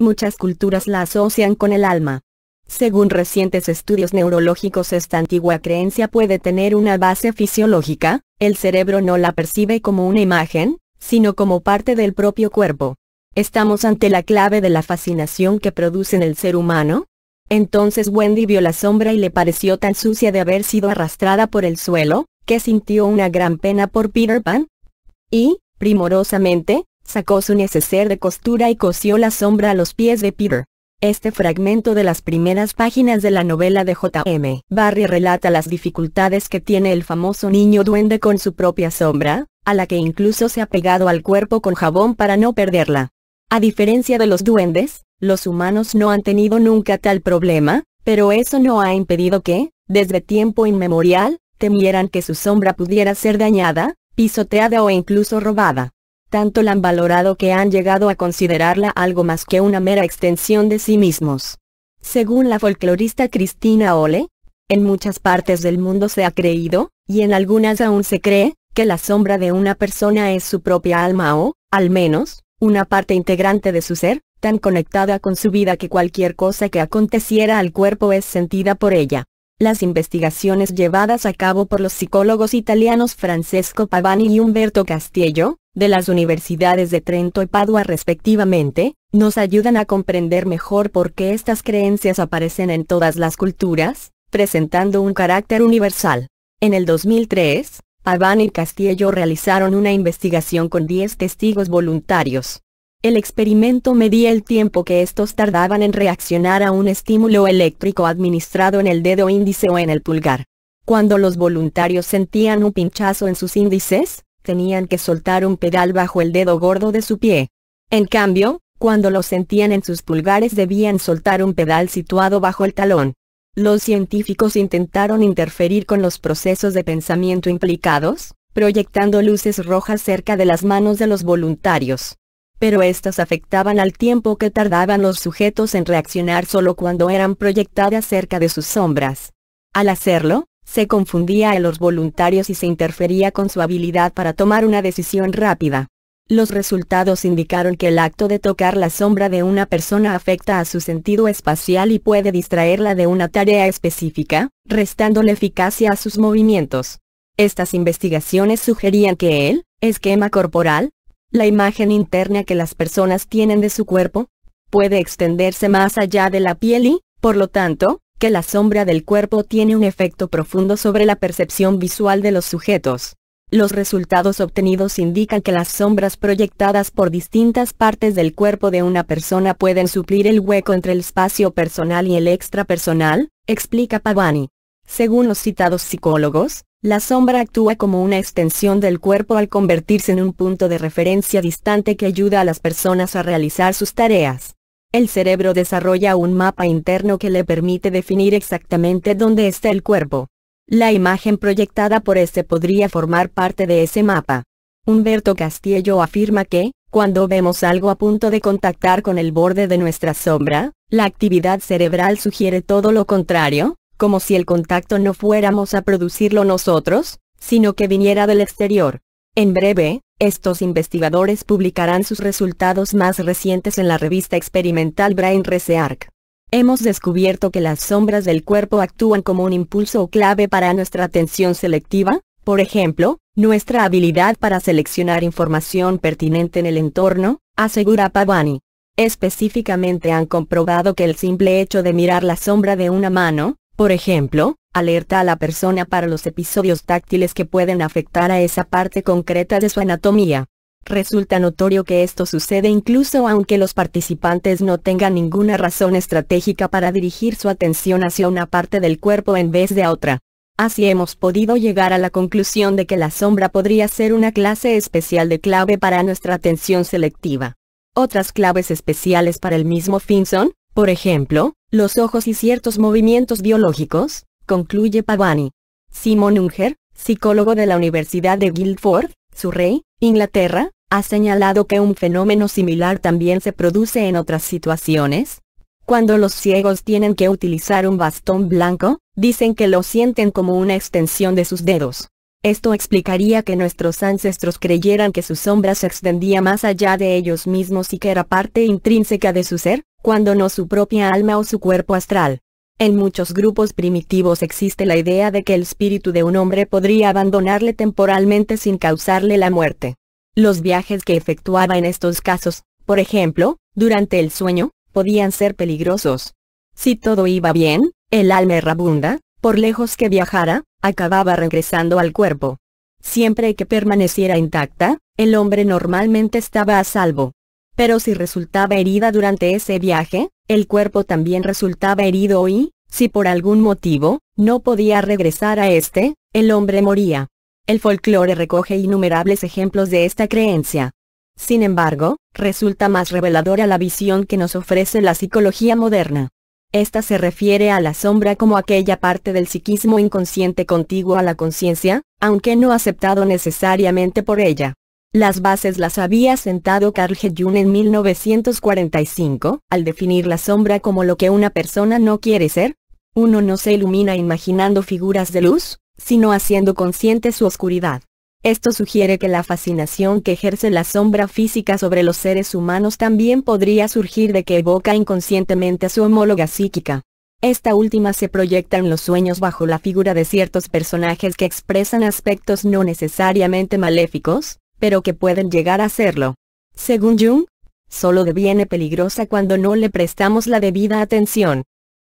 Muchas culturas la asocian con el alma. Según recientes estudios neurológicos esta antigua creencia puede tener una base fisiológica, el cerebro no la percibe como una imagen, sino como parte del propio cuerpo. ¿Estamos ante la clave de la fascinación que produce en el ser humano? Entonces Wendy vio la sombra y le pareció tan sucia de haber sido arrastrada por el suelo, que sintió una gran pena por Peter Pan. Y, primorosamente, Sacó su neceser de costura y cosió la sombra a los pies de Peter. Este fragmento de las primeras páginas de la novela de J.M. Barry relata las dificultades que tiene el famoso niño duende con su propia sombra, a la que incluso se ha pegado al cuerpo con jabón para no perderla. A diferencia de los duendes, los humanos no han tenido nunca tal problema, pero eso no ha impedido que, desde tiempo inmemorial, temieran que su sombra pudiera ser dañada, pisoteada o incluso robada tanto la han valorado que han llegado a considerarla algo más que una mera extensión de sí mismos. Según la folclorista Cristina Ole, en muchas partes del mundo se ha creído, y en algunas aún se cree, que la sombra de una persona es su propia alma o, al menos, una parte integrante de su ser, tan conectada con su vida que cualquier cosa que aconteciera al cuerpo es sentida por ella. Las investigaciones llevadas a cabo por los psicólogos italianos Francesco Pavani y Humberto Castiello, de las universidades de Trento y Padua respectivamente, nos ayudan a comprender mejor por qué estas creencias aparecen en todas las culturas, presentando un carácter universal. En el 2003, Pavani y Castiello realizaron una investigación con 10 testigos voluntarios, el experimento medía el tiempo que estos tardaban en reaccionar a un estímulo eléctrico administrado en el dedo índice o en el pulgar. Cuando los voluntarios sentían un pinchazo en sus índices, tenían que soltar un pedal bajo el dedo gordo de su pie. En cambio, cuando lo sentían en sus pulgares debían soltar un pedal situado bajo el talón. Los científicos intentaron interferir con los procesos de pensamiento implicados, proyectando luces rojas cerca de las manos de los voluntarios pero estas afectaban al tiempo que tardaban los sujetos en reaccionar solo cuando eran proyectadas cerca de sus sombras. Al hacerlo, se confundía a los voluntarios y se interfería con su habilidad para tomar una decisión rápida. Los resultados indicaron que el acto de tocar la sombra de una persona afecta a su sentido espacial y puede distraerla de una tarea específica, restándole eficacia a sus movimientos. Estas investigaciones sugerían que el esquema corporal la imagen interna que las personas tienen de su cuerpo puede extenderse más allá de la piel y, por lo tanto, que la sombra del cuerpo tiene un efecto profundo sobre la percepción visual de los sujetos. Los resultados obtenidos indican que las sombras proyectadas por distintas partes del cuerpo de una persona pueden suplir el hueco entre el espacio personal y el extrapersonal, explica Pavani. Según los citados psicólogos, la sombra actúa como una extensión del cuerpo al convertirse en un punto de referencia distante que ayuda a las personas a realizar sus tareas. El cerebro desarrolla un mapa interno que le permite definir exactamente dónde está el cuerpo. La imagen proyectada por este podría formar parte de ese mapa. Humberto Castillo afirma que, cuando vemos algo a punto de contactar con el borde de nuestra sombra, la actividad cerebral sugiere todo lo contrario, como si el contacto no fuéramos a producirlo nosotros, sino que viniera del exterior. En breve, estos investigadores publicarán sus resultados más recientes en la revista experimental Brain Research. Hemos descubierto que las sombras del cuerpo actúan como un impulso clave para nuestra atención selectiva, por ejemplo, nuestra habilidad para seleccionar información pertinente en el entorno, asegura Pavani. Específicamente han comprobado que el simple hecho de mirar la sombra de una mano, por ejemplo, alerta a la persona para los episodios táctiles que pueden afectar a esa parte concreta de su anatomía. Resulta notorio que esto sucede incluso aunque los participantes no tengan ninguna razón estratégica para dirigir su atención hacia una parte del cuerpo en vez de a otra. Así hemos podido llegar a la conclusión de que la sombra podría ser una clase especial de clave para nuestra atención selectiva. Otras claves especiales para el mismo fin son, por ejemplo, los ojos y ciertos movimientos biológicos, concluye Pavani. Simon Unger, psicólogo de la Universidad de Guildford, Surrey, Inglaterra, ha señalado que un fenómeno similar también se produce en otras situaciones. Cuando los ciegos tienen que utilizar un bastón blanco, dicen que lo sienten como una extensión de sus dedos. Esto explicaría que nuestros ancestros creyeran que su sombra se extendía más allá de ellos mismos y que era parte intrínseca de su ser, cuando no su propia alma o su cuerpo astral. En muchos grupos primitivos existe la idea de que el espíritu de un hombre podría abandonarle temporalmente sin causarle la muerte. Los viajes que efectuaba en estos casos, por ejemplo, durante el sueño, podían ser peligrosos. Si todo iba bien, el alma errabunda, por lejos que viajara, acababa regresando al cuerpo. Siempre que permaneciera intacta, el hombre normalmente estaba a salvo. Pero si resultaba herida durante ese viaje, el cuerpo también resultaba herido y, si por algún motivo, no podía regresar a este, el hombre moría. El folclore recoge innumerables ejemplos de esta creencia. Sin embargo, resulta más reveladora la visión que nos ofrece la psicología moderna. Esta se refiere a la sombra como aquella parte del psiquismo inconsciente contigua a la conciencia, aunque no aceptado necesariamente por ella. Las bases las había sentado Carl Jung en 1945, al definir la sombra como lo que una persona no quiere ser. Uno no se ilumina imaginando figuras de luz, sino haciendo consciente su oscuridad. Esto sugiere que la fascinación que ejerce la sombra física sobre los seres humanos también podría surgir de que evoca inconscientemente a su homóloga psíquica. Esta última se proyecta en los sueños bajo la figura de ciertos personajes que expresan aspectos no necesariamente maléficos, pero que pueden llegar a serlo. Según Jung, solo deviene peligrosa cuando no le prestamos la debida atención.